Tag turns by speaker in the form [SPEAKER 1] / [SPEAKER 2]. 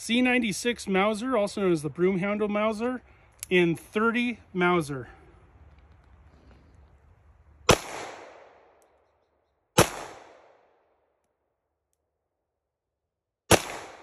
[SPEAKER 1] C96 Mauser, also known as the Broomhandle Mauser, and 30 Mauser.